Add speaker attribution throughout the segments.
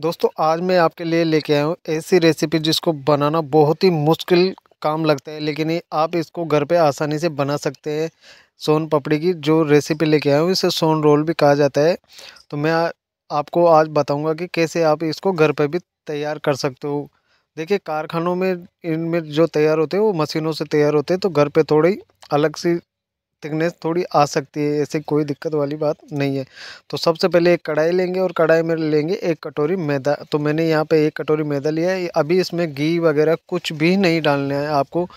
Speaker 1: दोस्तों आज मैं आपके लिए लेके आया हूँ ऐसी रेसिपी जिसको बनाना बहुत ही मुश्किल काम लगता है लेकिन ये आप इसको घर पे आसानी से बना सकते हैं सोन पपड़ी की जो रेसिपी लेके आया हूँ इसे सोन रोल भी कहा जाता है तो मैं आपको आज बताऊँगा कि कैसे आप इसको घर पर भी तैयार कर सकते हो देखिए कारखानों में इनमें जो तैयार होते हैं वो मशीनों से तैयार होते हैं तो घर पर थोड़ी अलग सी थिकनेस थोड़ी आ सकती है ऐसे कोई दिक्कत वाली बात नहीं है तो सबसे पहले एक कढ़ाई लेंगे और कढ़ाई में लेंगे एक कटोरी मैदा तो मैंने यहाँ पे एक कटोरी मैदा लिया है अभी इसमें घी वगैरह कुछ भी नहीं डालना है आपको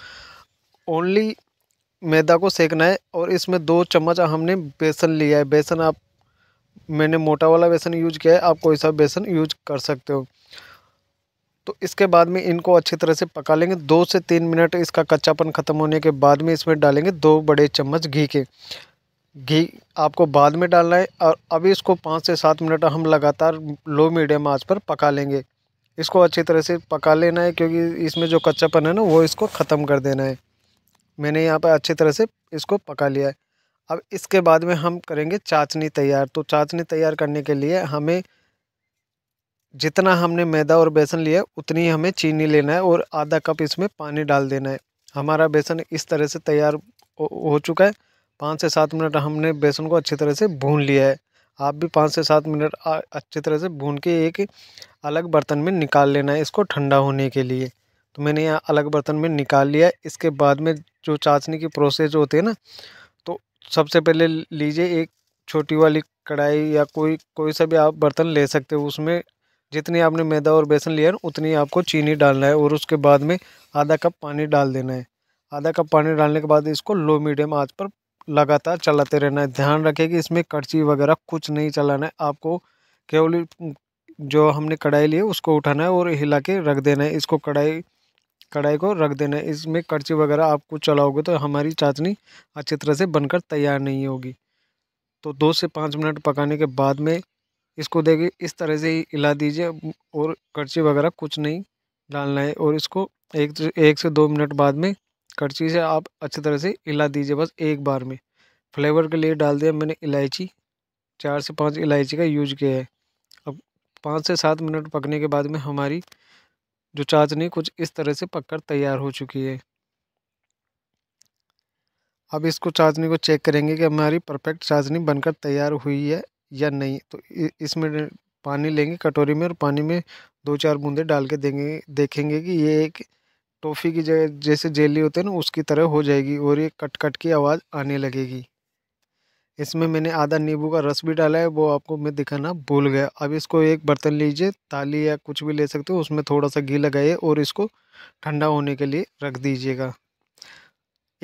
Speaker 1: ओनली मैदा को सेकना है और इसमें दो चम्मच हमने बेसन लिया है बेसन आप मैंने मोटा वाला बेसन यूज किया है आप कोई सा बेसन यूज कर सकते हो तो इसके बाद में इनको अच्छी तरह से पका लेंगे दो से तीन मिनट इसका कच्चापन ख़त्म होने के बाद में इसमें डालेंगे दो बड़े चम्मच घी के घी आपको बाद में डालना है और अभी इसको पाँच से सात मिनट हम लगातार लो मीडियम आंच पर पका लेंगे इसको अच्छी तरह से पका लेना है क्योंकि इसमें जो कच्चापन है ना वो इसको ख़त्म कर देना है मैंने यहाँ पर अच्छी तरह से इसको पका लिया है अब इसके बाद में हम करेंगे चाचनी तैयार तो चाचनी तैयार करने के लिए हमें जितना हमने मैदा और बेसन लिया उतनी हमें चीनी लेना है और आधा कप इसमें पानी डाल देना है हमारा बेसन इस तरह से तैयार हो चुका है पाँच से सात मिनट हमने बेसन को अच्छी तरह से भून लिया है आप भी पाँच से सात मिनट अच्छी तरह से भून के एक अलग बर्तन में निकाल लेना है इसको ठंडा होने के लिए तो मैंने यहाँ अलग बर्तन में निकाल लिया इसके बाद में जो चाशनी की प्रोसेस होती है ना तो सबसे पहले लीजिए एक छोटी वाली कढ़ाई या कोई कोई सा भी आप बर्तन ले सकते हो उसमें जितनी आपने मैदा और बेसन लिया है उतनी आपको चीनी डालना है और उसके बाद में आधा कप पानी डाल देना है आधा कप पानी डालने के बाद इसको लो मीडियम आँच पर लगातार चलाते रहना है ध्यान रखें कि इसमें कड़ची वगैरह कुछ नहीं चलाना है आपको केवल जो हमने कढ़ाई ली है उसको उठाना है और हिला के रख देना है इसको कढ़ाई कढ़ाई को रख देना है इसमें कड़ची वगैरह आप कुछ चलाओगे तो हमारी चाशनी अच्छी तरह से बनकर तैयार नहीं होगी तो दो से पाँच मिनट पकाने के बाद में इसको देखिए इस तरह से ही हिला दीजिए और कर्ची वगैरह कुछ नहीं डालना है और इसको एक एक से दो मिनट बाद में कर्ची से आप अच्छी तरह से हिला दीजिए बस एक बार में फ्लेवर के लिए डाल दिया मैंने इलायची चार से पाँच इलायची का यूज किया है अब पाँच से सात मिनट पकने के बाद में हमारी जो चाचनी कुछ इस तरह से पककर तैयार हो चुकी है अब इसको चाचनी को चेक करेंगे कि हमारी परफेक्ट चाचनी बनकर तैयार हुई है या नहीं तो इसमें पानी लेंगे कटोरी में और पानी में दो चार बूंदे डाल के देंगे देखेंगे कि ये एक टॉफ़ी की जगह जैसे जेली होते हैं ना उसकी तरह हो जाएगी और ये कट कट की आवाज़ आने लगेगी इसमें मैंने आधा नींबू का रस भी डाला है वो आपको मैं दिखाना भूल गया अब इसको एक बर्तन लीजिए ताली या कुछ भी ले सकते हो उसमें थोड़ा सा घी लगाइए और इसको ठंडा होने के लिए रख दीजिएगा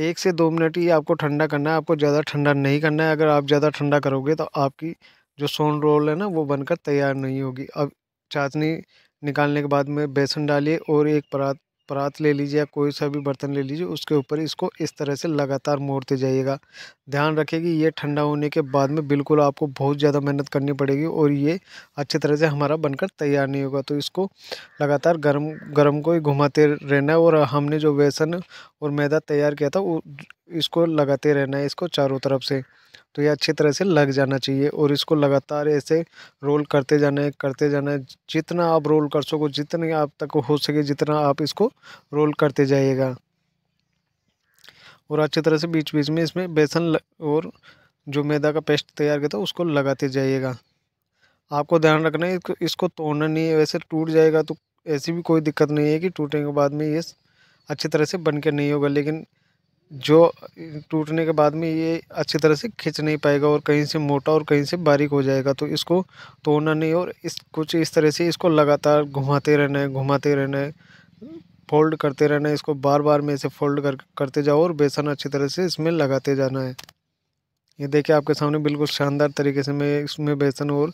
Speaker 1: एक से दो मिनट ही आपको ठंडा करना है आपको ज़्यादा ठंडा नहीं करना है अगर आप ज़्यादा ठंडा करोगे तो आपकी जो सोन रोल है ना वो बनकर तैयार नहीं होगी अब चाशनी निकालने के बाद में बेसन डालिए और एक परात परात ले लीजिए या कोई सा भी बर्तन ले लीजिए उसके ऊपर इसको इस तरह से लगातार मोड़ते जाइएगा ध्यान रखें कि ये ठंडा होने के बाद में बिल्कुल आपको बहुत ज़्यादा मेहनत करनी पड़ेगी और ये अच्छी तरह से हमारा बनकर तैयार नहीं होगा तो इसको लगातार गर्म गर्म को ही घुमाते रहना है और हमने जो बेसन और मैदा तैयार किया था वो इसको लगाते रहना है इसको चारों तरफ से तो ये अच्छी तरह से लग जाना चाहिए और इसको लगातार ऐसे रोल करते जाना है करते जाना है जितना आप रोल कर सको जितने आप तक हो सके जितना आप इसको रोल करते जाइएगा और अच्छी तरह से बीच बीच में इसमें बेसन और जो मैदा का पेस्ट तैयार किया था उसको लगाते जाइएगा आपको ध्यान रखना है इसको, इसको तोड़ना नहीं है वैसे टूट जाएगा तो ऐसी भी कोई दिक्कत नहीं है कि टूटने के बाद में ये अच्छी तरह से बन के नहीं होगा लेकिन जो टूटने के बाद में ये अच्छी तरह से खींच नहीं पाएगा और कहीं से मोटा और कहीं से बारीक हो जाएगा तो इसको तोड़ना नहीं और इस कुछ इस तरह से इसको लगातार घुमाते रहना है घुमाते रहना है फोल्ड करते रहना है इसको बार बार में इसे फोल्ड कर करते जाओ और बेसन अच्छी तरह से इसमें लगाते जाना है ये देखिए आपके सामने बिल्कुल शानदार तरीके से मैं इसमें बेसन और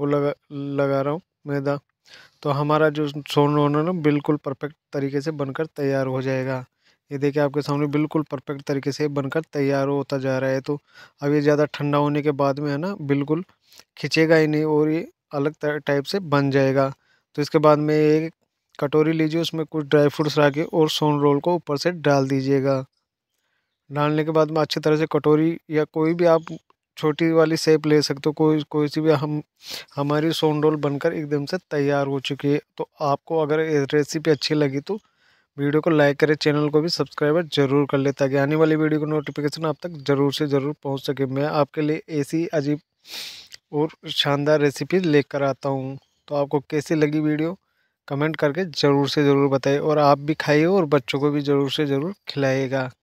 Speaker 1: वो लगा लगा रहा हूँ मैदा तो हमारा जो सोन रोनर बिल्कुल परफेक्ट तरीके से बनकर तैयार हो जाएगा ये देखिए आपके सामने बिल्कुल परफेक्ट तरीके से बनकर तैयार होता जा रहा है तो अब ये ज़्यादा ठंडा होने के बाद में है ना बिल्कुल खिंचेगा ही नहीं और ये अलग टाइप से बन जाएगा तो इसके बाद में एक कटोरी लीजिए उसमें कुछ ड्राई फ्रूट्स रख के और सोन रोल को ऊपर से डाल दीजिएगा डालने के बाद में अच्छी तरह से कटोरी या कोई भी आप छोटी वाली सेप ले सकते हो कोई कोई सी भी हम हमारी सोन रोल बनकर एकदम से तैयार हो चुकी है तो आपको अगर रेसिपी अच्छी लगी तो वीडियो को लाइक करें चैनल को भी सब्सक्राइब जरूर कर ले ताकि आने वाली वीडियो को नोटिफिकेशन आप तक ज़रूर से ज़रूर पहुँच सके मैं आपके लिए ऐसी अजीब और शानदार रेसिपी लेकर आता हूँ तो आपको कैसी लगी वीडियो कमेंट करके ज़रूर से ज़रूर बताइए और आप भी खाइए और बच्चों को भी ज़रूर से ज़रूर खिलाइएगा